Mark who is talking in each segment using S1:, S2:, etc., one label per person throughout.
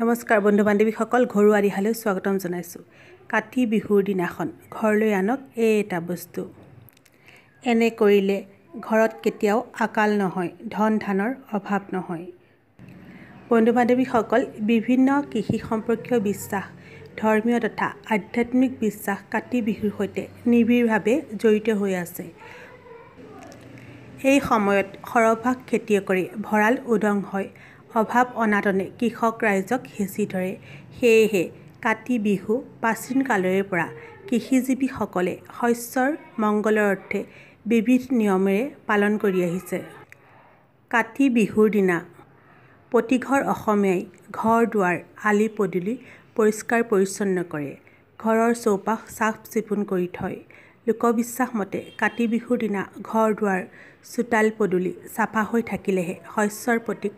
S1: নমস্কাৰ বন্ধু বান্ধৱীসকল ঘৰুৱা দিহালৈ স্বাগতম জনাইছোঁ কাতি বিহুৰ দিনাখন ঘৰলৈ আনক এই এটা বস্তু এনে কৰিলে ঘৰত কেতিয়াও আকাল নহয় ধন ধানৰ অভাৱ নহয় বন্ধু বান্ধৱীসকল বিভিন্ন কৃষি সম্পৰ্কীয় বিশ্বাস ধৰ্মীয় তথা আধ্যাত্মিক বিশ্বাস কাতি বিহুৰ সৈতে নিবিড়ভাৱে জড়িত হৈ আছে এই সময়ত সৰহভাগ কৰি ভঁৰাল উদং হয় স্বভাৱ অনাটনে কৃষক ৰাইজক সিঁচি ধৰে সেয়েহে কাতি বিহু প্ৰাচীন কালৰে পৰা কৃষিজীৱীসকলে শস্যৰ মংগলৰ অৰ্থে বিবিধ নিয়মেৰে পালন কৰি আহিছে কাতি বিহুৰ দিনা প্ৰতিঘৰ অসমীয়াই ঘৰ দুৱাৰ আলি পদূলি পৰিষ্কাৰ পৰিচ্ছন্ন কৰে ঘৰৰ চৌপাশ চাফ চিকুণ কৰি থয় লোকবিশ্বাস মতে কাতি বিহুৰ দিনা ঘৰ দুৱাৰ চোতাল পদূলি চাফা হৈ থাকিলেহে শস্যৰ প্ৰতীক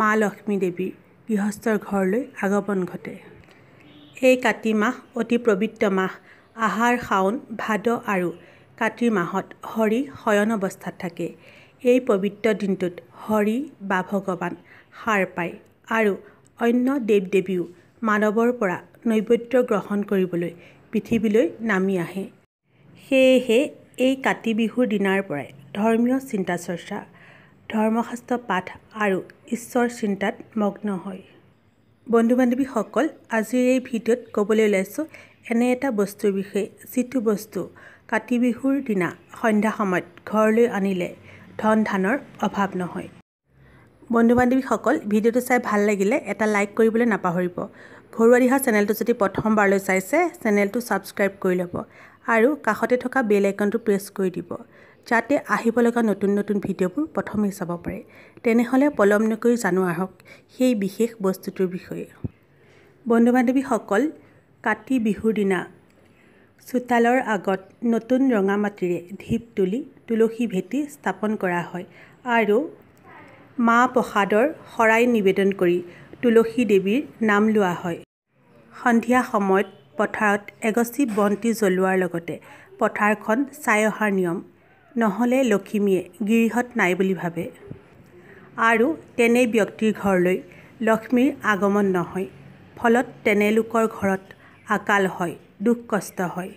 S1: মা লক্ষ্মী দেৱী গৃহস্থৰ ঘৰলৈ আগমন ঘটে এই কাতি মাহ অতি পবিত্ৰ মাহ আহাৰ শাওন ভাদ আৰু কাতি মাহত হৰি শয়ন অৱস্থাত থাকে এই পবিত্ৰ দিনটোত হৰি বা ভগৱান সাৰ পায় আৰু অন্য দেৱ দেৱীও মানৱৰ পৰা নৈবদ্য গ্ৰহণ কৰিবলৈ পৃথিৱীলৈ নামি আহে সেয়েহে এই কাতি বিহুৰ দিনাৰ পৰাই ধৰ্মীয় চিন্তা চৰ্চা ধৰ্মশাস্ত্ৰ পাঠ আৰু ঈশ্বৰ চিন্তাত মগ্ন হয় বন্ধু বান্ধৱীসকল আজিৰ এই ভিডিঅ'ত ক'বলৈ ওলাইছোঁ এনে এটা বস্তুৰ বিষয়ে যিটো বস্তু কাতি বিহুৰ দিনা সন্ধ্যা সময়ত ঘৰলৈ আনিলে ধন ধানৰ অভাৱ নহয় বন্ধু বান্ধৱীসকল ভিডিঅ'টো চাই ভাল লাগিলে এটা লাইক কৰিবলৈ নাপাহৰিব ঘৰুৱা দিহা চেনেলটো যদি প্ৰথমবাৰলৈ চাইছে চেনেলটো ছাবস্ক্ৰাইব কৰি ল'ব আৰু কাষতে থকা বেল আইকনটো প্ৰেছ কৰি দিব যাতে আহিব লগা নতুন নতুন ভিডিঅ'বোৰ প্ৰথমেই চাব পাৰে তেনেহ'লে পলম নকৰি জানো আহক সেই বিশেষ বস্তুটোৰ বিষয়ে বন্ধু বান্ধৱীসকল কাতি বিহুৰ দিনা চোতালৰ আগত নতুন ৰঙা মাটিৰে ঢিপ তুলি তুলসী ভেটি স্থাপন কৰা হয় আৰু মা প্ৰসাদৰ শৰাই নিবেদন কৰি তুলসী দেৱীৰ নাম লোৱা হয় সন্ধিয়া সময়ত পথাৰত এগচি বন্তি জ্বলোৱাৰ লগতে পথাৰখন চাই অহাৰ নিয়ম নহ'লে লখিমীয়ে গৃহত নাই বুলি ভাবে আৰু তেনে ব্যক্তিৰ ঘৰলৈ লক্ষ্মীৰ আগমন নহয় ফলত তেনেলোকৰ ঘৰত আকাল হয় দুখ কষ্ট হয়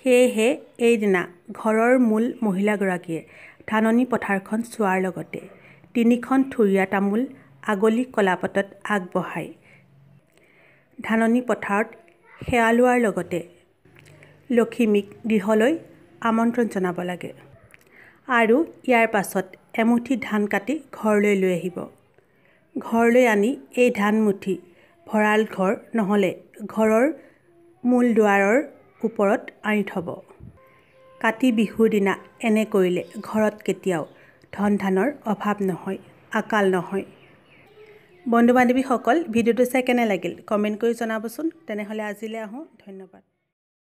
S1: সেয়েহে এইদিনা ঘৰৰ মূল মহিলাগৰাকীয়ে ধাননি পথাৰখন চোৱাৰ লগতে তিনিখন থুৰীয়া তামোল আগলি কলাপতত আগবঢ়ায় ধাননি পথাৰত সেৱা লোৱাৰ লগতে লখিমীক গৃহলৈ আমন্ত্ৰণ জনাব লাগে আৰু ইয়াৰ পাছত এমুঠি ধান কাটি ঘৰলৈ লৈ আহিব ঘৰলৈ আনি এই ধান মুঠি ভঁৰাল ঘৰ নহ'লে ঘৰৰ মূল দুৱাৰৰ ওপৰত আনি থ'ব কাতি বিহুৰ দিনা এনে কৰিলে ঘৰত কেতিয়াও ধন ধানৰ অভাৱ নহয় আকাল নহয় বন্ধু বান্ধৱীসকল ভিডিঅ'টো চাই কেনে লাগিল কমেণ্ট কৰি জনাবচোন তেনেহ'লে আজিলৈ আহোঁ ধন্যবাদ